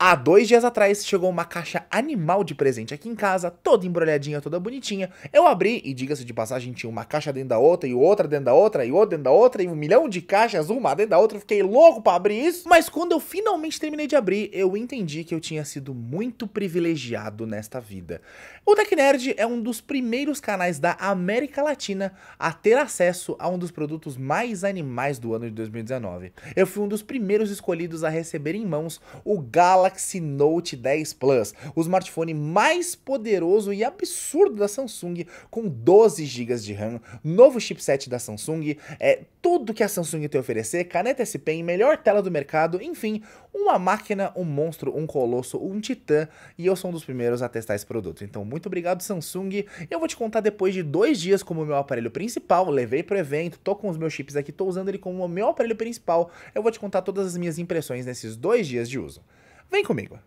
Há dois dias atrás chegou uma caixa animal de presente aqui em casa, toda embrulhadinha, toda bonitinha. Eu abri e, diga-se de passagem, tinha uma caixa dentro da outra, e outra dentro da outra, e outra dentro da outra, e um milhão de caixas, uma dentro da outra. Eu fiquei louco para abrir isso. Mas quando eu finalmente terminei de abrir, eu entendi que eu tinha sido muito privilegiado nesta vida. O Tech Nerd é um dos primeiros canais da América Latina a ter acesso a um dos produtos mais animais do ano de 2019. Eu fui um dos primeiros escolhidos a receber em mãos o Gala Galaxy Note 10 Plus, o smartphone mais poderoso e absurdo da Samsung, com 12 GB de RAM, novo chipset da Samsung, é tudo que a Samsung tem a oferecer, caneta S Pen, melhor tela do mercado, enfim, uma máquina, um monstro, um colosso, um titã, e eu sou um dos primeiros a testar esse produto. Então, muito obrigado Samsung. Eu vou te contar depois de dois dias como meu aparelho principal, levei pro evento, tô com os meus chips aqui, tô usando ele como meu aparelho principal. Eu vou te contar todas as minhas impressões nesses dois dias de uso. Vem comigo.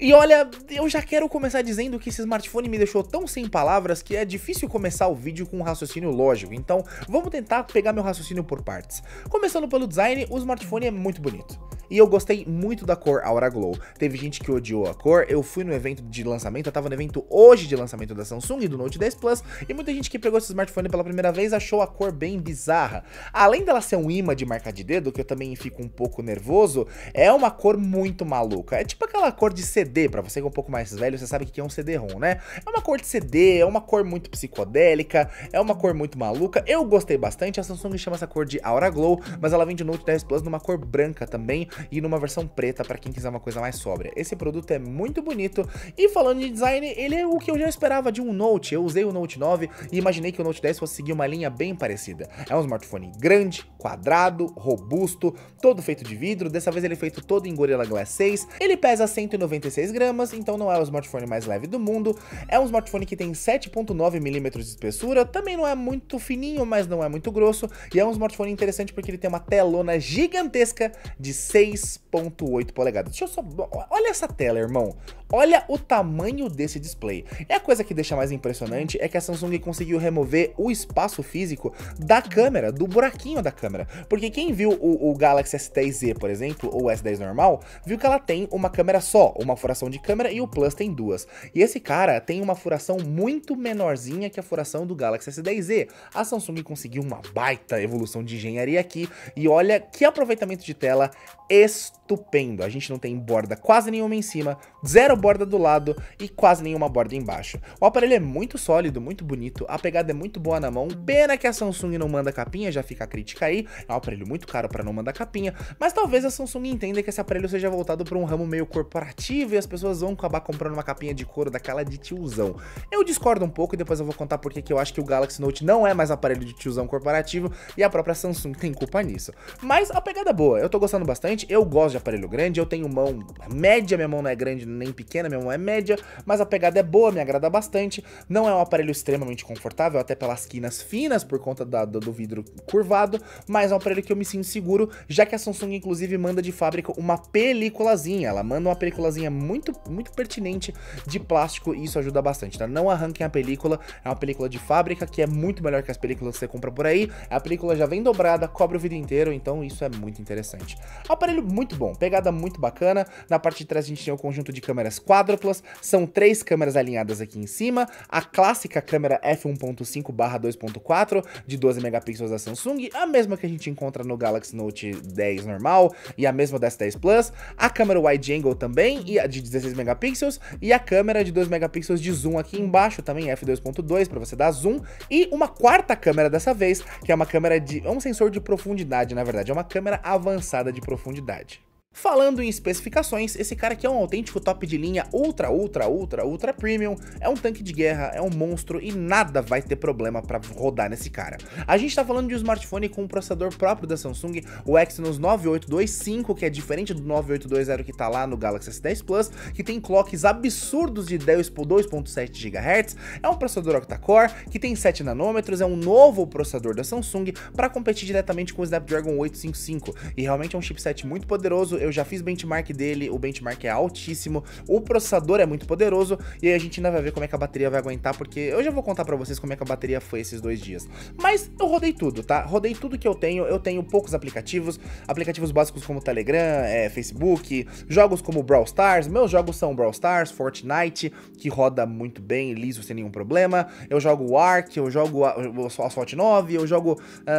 E olha, eu já quero começar dizendo que esse smartphone me deixou tão sem palavras que é difícil começar o vídeo com um raciocínio lógico, então vamos tentar pegar meu raciocínio por partes. Começando pelo design, o smartphone é muito bonito. E eu gostei muito da cor Aura Glow. Teve gente que odiou a cor, eu fui no evento de lançamento, eu tava no evento hoje de lançamento da Samsung e do Note 10 Plus, e muita gente que pegou esse smartphone pela primeira vez achou a cor bem bizarra. Além dela ser um imã de marca de dedo, que eu também fico um pouco nervoso, é uma cor muito maluca. É tipo aquela cor de CD, para você que é um pouco mais velho, você sabe que é um CD-ROM, né? É uma cor de CD, é uma cor muito psicodélica, é uma cor muito maluca. Eu gostei bastante, a Samsung chama essa cor de Aura Glow, mas ela vem de Note 10 Plus numa cor branca também, e numa versão preta para quem quiser uma coisa mais sóbria. Esse produto é muito bonito e falando de design, ele é o que eu já esperava de um Note. Eu usei o Note 9 e imaginei que o Note 10 fosse seguir uma linha bem parecida. É um smartphone grande, quadrado, robusto, todo feito de vidro, dessa vez ele é feito todo em Gorilla Glass 6. Ele pesa 196 gramas, então não é o smartphone mais leve do mundo. É um smartphone que tem 7.9 milímetros de espessura, também não é muito fininho, mas não é muito grosso. E é um smartphone interessante porque ele tem uma telona gigantesca de 6 6.8 polegadas. Deixa eu só. Olha essa tela, irmão. Olha o tamanho desse display. E a coisa que deixa mais impressionante é que a Samsung conseguiu remover o espaço físico da câmera, do buraquinho da câmera. Porque quem viu o, o Galaxy S10Z, por exemplo, ou o S10 normal, viu que ela tem uma câmera só, uma furação de câmera e o Plus tem duas. E esse cara tem uma furação muito menorzinha que a furação do Galaxy S10Z. A Samsung conseguiu uma baita evolução de engenharia aqui e olha que aproveitamento de tela estupendo estupendo. A gente não tem borda quase nenhuma em cima, zero borda do lado e quase nenhuma borda embaixo. O aparelho é muito sólido, muito bonito, a pegada é muito boa na mão. Pena que a Samsung não manda capinha, já fica a crítica aí. É um aparelho muito caro para não mandar capinha, mas talvez a Samsung entenda que esse aparelho seja voltado para um ramo meio corporativo e as pessoas vão acabar comprando uma capinha de couro daquela de tiozão. Eu discordo um pouco e depois eu vou contar porque que eu acho que o Galaxy Note não é mais aparelho de tiozão corporativo e a própria Samsung tem culpa nisso. Mas a pegada é boa, eu tô gostando bastante, eu gosto de aparelho grande, eu tenho mão média, minha mão não é grande nem pequena, minha mão é média, mas a pegada é boa, me agrada bastante. Não é um aparelho extremamente confortável, até pelas quinas finas por conta da, do, do vidro curvado, mas é um aparelho que eu me sinto seguro, já que a Samsung inclusive manda de fábrica uma peliculazinha, ela manda uma peliculazinha muito, muito pertinente de plástico e isso ajuda bastante, tá? Não arranquem a película, é uma película de fábrica que é muito melhor que as películas que você compra por aí, a película já vem dobrada, cobre o vidro inteiro, então isso é muito interessante. Aparelho muito bom, bom. Pegada muito bacana. Na parte de trás a gente tem o um conjunto de câmeras quádruplas. São três câmeras alinhadas aqui em cima. A clássica câmera f1.5 2.4 de 12 megapixels da Samsung. A mesma que a gente encontra no Galaxy Note 10 normal e a mesma da S10 Plus. A câmera wide angle também e a de 16 megapixels. E a câmera de 2 megapixels de zoom aqui embaixo também f2.2 para você dar zoom. E uma quarta câmera dessa vez, que é uma câmera de... É um sensor de profundidade, na verdade. É uma câmera avançada de profundidade. Falando em especificações, esse cara aqui é um autêntico top de linha ultra, ultra, ultra, ultra premium, é um tanque de guerra, é um monstro e nada vai ter problema pra rodar nesse cara. A gente tá falando de um smartphone com um processador próprio da Samsung, o Exynos 9825, que é diferente do 9820 que tá lá no Galaxy S10 Plus, que tem clocks absurdos de 2.7 GHz, é um processador octa-core, que tem 7 nanômetros, é um novo processador da Samsung para competir diretamente com o Snapdragon 855, e realmente é um chipset muito poderoso, eu já fiz benchmark dele, o benchmark é altíssimo, o processador é muito poderoso, e aí a gente ainda vai ver como é que a bateria vai aguentar, porque eu já vou contar pra vocês como é que a bateria foi esses dois dias. Mas eu rodei tudo, tá? Rodei tudo que eu tenho, eu tenho poucos aplicativos, aplicativos básicos como Telegram, é, Facebook, jogos como Brawl Stars, meus jogos são Brawl Stars, Fortnite, que roda muito bem, liso, sem nenhum problema, eu jogo Ark, eu jogo Asphalt 9, eu jogo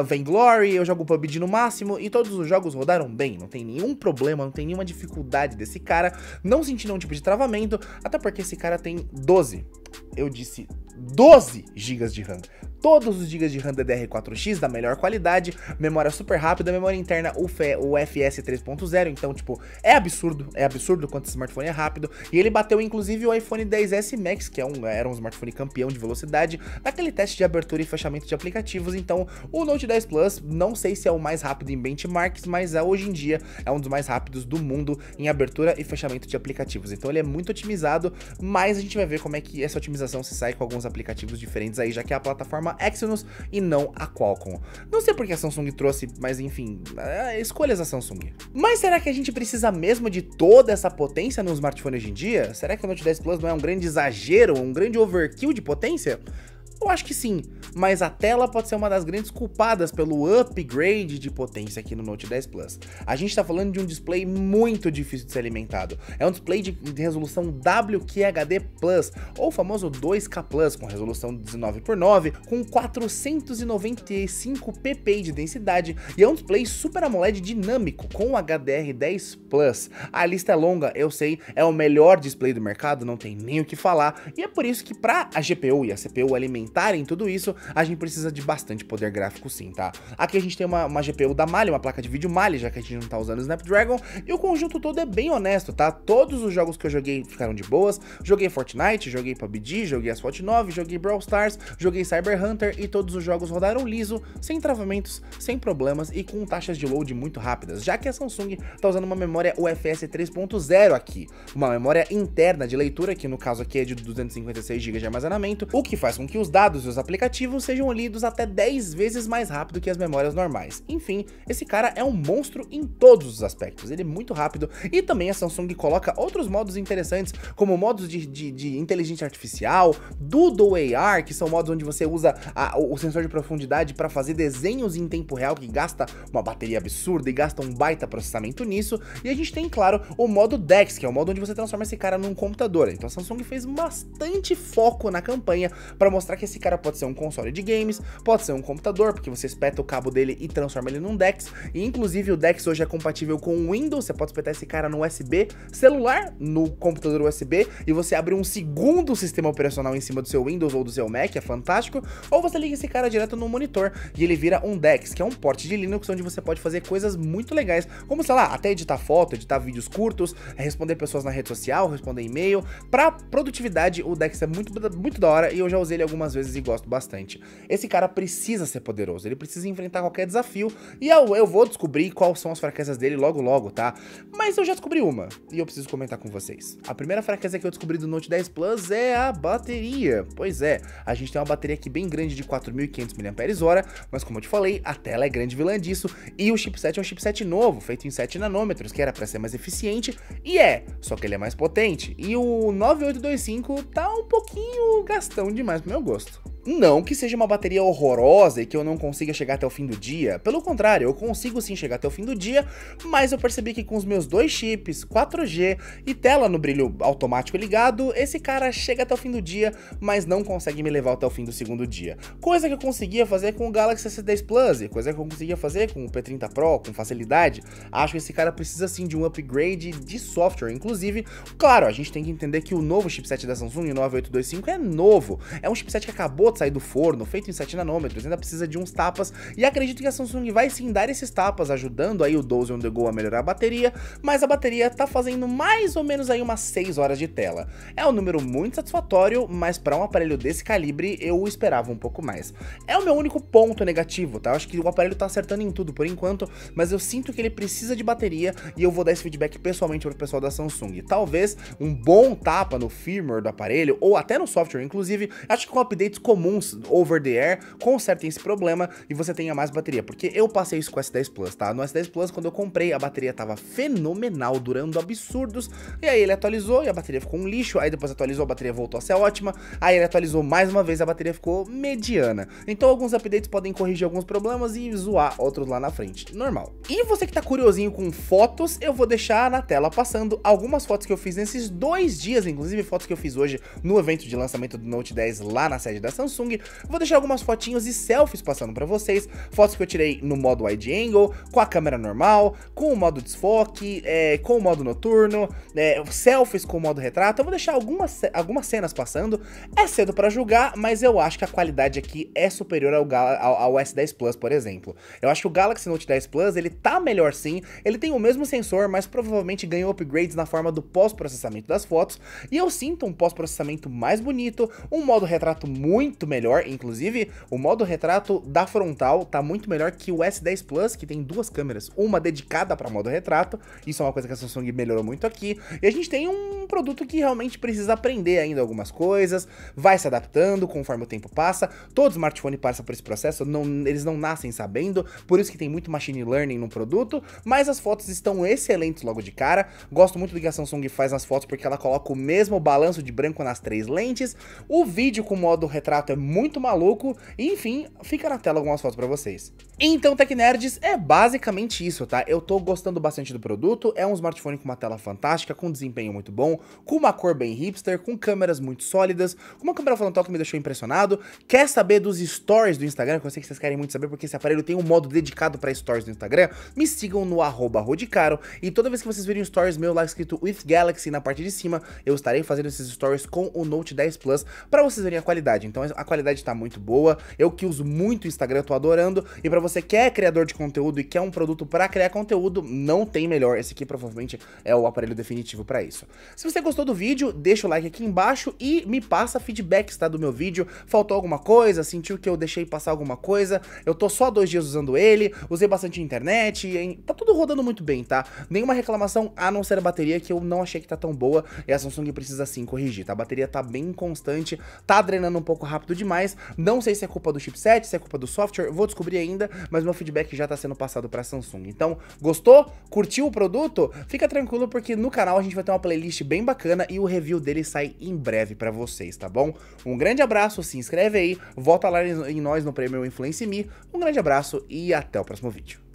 uh, Vainglory, eu jogo PUBG no máximo, e todos os jogos rodaram bem, não tem nenhum problema problema, não tem nenhuma dificuldade desse cara, não senti nenhum tipo de travamento, até porque esse cara tem 12. Eu disse 12 GB de RAM todos os GB de RAM DDR4X da melhor qualidade, memória super rápida, memória interna UFS 3.0, então, tipo, é absurdo, é absurdo quanto esse smartphone é rápido, e ele bateu inclusive o iPhone 10S Max, que é um, era um smartphone campeão de velocidade, naquele teste de abertura e fechamento de aplicativos, então o Note 10 Plus, não sei se é o mais rápido em benchmarks, mas é, hoje em dia é um dos mais rápidos do mundo em abertura e fechamento de aplicativos, então ele é muito otimizado, mas a gente vai ver como é que essa otimização se sai com alguns aplicativos diferentes aí, já que a plataforma plataforma Exynos e não a Qualcomm. Não sei porque a Samsung trouxe, mas enfim, é, escolhas da Samsung. Mas será que a gente precisa mesmo de toda essa potência no smartphone hoje em dia? Será que o Note 10 Plus não é um grande exagero, um grande overkill de potência? Eu acho que sim, mas a tela pode ser uma das grandes culpadas pelo upgrade de potência aqui no Note 10 Plus. A gente está falando de um display muito difícil de ser alimentado. É um display de resolução WQHD Plus, ou famoso 2K Plus, com resolução 19 por 9, com 495 ppi de densidade e é um display Super AMOLED dinâmico com HDR10 Plus. A lista é longa, eu sei, é o melhor display do mercado, não tem nem o que falar, e é por isso que para a GPU e a CPU alimentar sustentarem tudo isso, a gente precisa de bastante poder gráfico sim, tá? Aqui a gente tem uma, uma GPU da Mali uma placa de vídeo Mali já que a gente não tá usando Snapdragon, e o conjunto todo é bem honesto, tá? Todos os jogos que eu joguei ficaram de boas, joguei Fortnite, joguei PUBG, joguei Asphalt 9, joguei Brawl Stars, joguei Cyber Hunter e todos os jogos rodaram liso, sem travamentos, sem problemas e com taxas de load muito rápidas, já que a Samsung tá usando uma memória UFS 3.0 aqui, uma memória interna de leitura, que no caso aqui é de 256 GB de armazenamento, o que faz com que os dados e os aplicativos sejam lidos até 10 vezes mais rápido que as memórias normais. Enfim, esse cara é um monstro em todos os aspectos, ele é muito rápido e também a Samsung coloca outros modos interessantes, como modos de, de, de inteligência artificial, Doodle AR, que são modos onde você usa a, o sensor de profundidade para fazer desenhos em tempo real, que gasta uma bateria absurda e gasta um baita processamento nisso, e a gente tem, claro, o modo DeX, que é o modo onde você transforma esse cara num computador. Então a Samsung fez bastante foco na campanha para mostrar que esse cara pode ser um console de games, pode ser um computador, porque você espeta o cabo dele e transforma ele num DeX. E inclusive o DeX hoje é compatível com o Windows, você pode espetar esse cara no USB, celular, no computador USB, e você abre um segundo sistema operacional em cima do seu Windows ou do seu Mac, é fantástico. Ou você liga esse cara direto no monitor e ele vira um DeX, que é um porte de Linux onde você pode fazer coisas muito legais, como sei lá, até editar foto, editar vídeos curtos, responder pessoas na rede social, responder e-mail. Para produtividade, o DeX é muito, muito da hora e eu já usei ele algumas vezes vezes e gosto bastante. Esse cara precisa ser poderoso, ele precisa enfrentar qualquer desafio. E eu, eu vou descobrir quais são as fraquezas dele logo logo, tá? Mas eu já descobri uma e eu preciso comentar com vocês. A primeira fraqueza que eu descobri do Note 10 Plus é a bateria. Pois é, a gente tem uma bateria aqui bem grande de 4.500 mAh, mas como eu te falei, a tela é grande vilã disso e o chipset é um chipset novo, feito em 7 nanômetros, que era para ser mais eficiente e é, só que ele é mais potente. E o 9825 tá um pouquinho gastão demais pro meu gosto. podcast. Não que seja uma bateria horrorosa e que eu não consiga chegar até o fim do dia. Pelo contrário, eu consigo sim chegar até o fim do dia, mas eu percebi que com os meus dois chips, 4G e tela no brilho automático ligado, esse cara chega até o fim do dia, mas não consegue me levar até o fim do segundo dia. Coisa que eu conseguia fazer com o Galaxy S10 Plus, coisa que eu conseguia fazer com o P30 Pro com facilidade. Acho que esse cara precisa sim de um upgrade de software, inclusive. Claro, a gente tem que entender que o novo chipset da Samsung, 9825, é novo. É um chipset que acabou de sair do forno, feito em 7 nanômetros, ainda precisa de uns tapas, e acredito que a Samsung vai sim dar esses tapas, ajudando aí o 12 on the go a melhorar a bateria, mas a bateria tá fazendo mais ou menos aí umas 6 horas de tela. É um número muito satisfatório, mas para um aparelho desse calibre eu esperava um pouco mais. É o meu único ponto negativo, tá? Eu acho que o aparelho tá acertando em tudo por enquanto, mas eu sinto que ele precisa de bateria e eu vou dar esse feedback pessoalmente pro pessoal da Samsung. Talvez um bom tapa no firmware do aparelho, ou até no software inclusive, acho que com updates comuns comuns over the air consertem esse problema e você tenha mais bateria. Porque eu passei isso com o S10 Plus, tá? No S10 Plus, quando eu comprei, a bateria tava fenomenal, durando absurdos. E aí ele atualizou e a bateria ficou um lixo. Aí depois atualizou, a bateria voltou a ser ótima. Aí ele atualizou mais uma vez, a bateria ficou mediana. Então alguns updates podem corrigir alguns problemas e zoar outros lá na frente. Normal. E você que tá curiosinho com fotos, eu vou deixar na tela passando algumas fotos que eu fiz nesses dois dias, inclusive fotos que eu fiz hoje no evento de lançamento do Note 10 lá na sede da Samsung Samsung. Vou deixar algumas fotinhos e selfies passando pra vocês, fotos que eu tirei no modo wide angle, com a câmera normal, com o modo desfoque, é, com o modo noturno, é, selfies com o modo retrato, eu vou deixar algumas, algumas cenas passando, é cedo pra julgar, mas eu acho que a qualidade aqui é superior ao, ao, ao S10 Plus, por exemplo. Eu acho que o Galaxy Note 10 Plus, ele tá melhor sim, ele tem o mesmo sensor, mas provavelmente ganhou upgrades na forma do pós-processamento das fotos, e eu sinto um pós-processamento mais bonito, um modo retrato muito muito melhor, inclusive o modo retrato da frontal tá muito melhor que o S10 Plus, que tem duas câmeras, uma dedicada para modo retrato, isso é uma coisa que a Samsung melhorou muito aqui, e a gente tem um produto que realmente precisa aprender ainda algumas coisas, vai se adaptando conforme o tempo passa, todo smartphone passa por esse processo, não, eles não nascem sabendo, por isso que tem muito machine learning no produto, mas as fotos estão excelentes logo de cara, gosto muito do que a Samsung faz nas fotos porque ela coloca o mesmo balanço de branco nas três lentes, o vídeo com modo retrato pirata muito maluco, e enfim, fica na tela algumas fotos para vocês. Então, Nerds, é basicamente isso, tá? Eu tô gostando bastante do produto, é um smartphone com uma tela fantástica, com um desempenho muito bom, com uma cor bem hipster, com câmeras muito sólidas, com uma câmera frontal que me deixou impressionado. Quer saber dos stories do Instagram? Que eu sei que vocês querem muito saber, porque esse aparelho tem um modo dedicado para stories do Instagram. Me sigam no arroba Rodicaro, e toda vez que vocês virem stories meu lá escrito With Galaxy na parte de cima, eu estarei fazendo esses stories com o Note 10 Plus para vocês verem a qualidade. Então, a qualidade tá muito boa. Eu que uso muito o Instagram, tô adorando. E para você que é criador de conteúdo e quer um produto para criar conteúdo, não tem melhor. Esse aqui provavelmente é o aparelho definitivo para isso. Se você gostou do vídeo, deixa o like aqui embaixo e me passa feedback, tá, do meu vídeo. Faltou alguma coisa? Sentiu que eu deixei passar alguma coisa? Eu tô só dois dias usando ele, usei bastante internet, hein? tá tudo rodando muito bem, tá? Nenhuma reclamação, a não ser a bateria, que eu não achei que tá tão boa, e a Samsung precisa sim corrigir, tá? A bateria tá bem constante, tá drenando um pouco rápido rápido demais. Não sei se é culpa do chipset, se é culpa do software, vou descobrir ainda, mas meu feedback já está sendo passado para a Samsung. Então, gostou? Curtiu o produto? Fica tranquilo porque no canal a gente vai ter uma playlist bem bacana e o review dele sai em breve para vocês, tá bom? Um grande abraço, se inscreve aí, volta lá em nós no Prêmio Influence Me. Um grande abraço e até o próximo vídeo.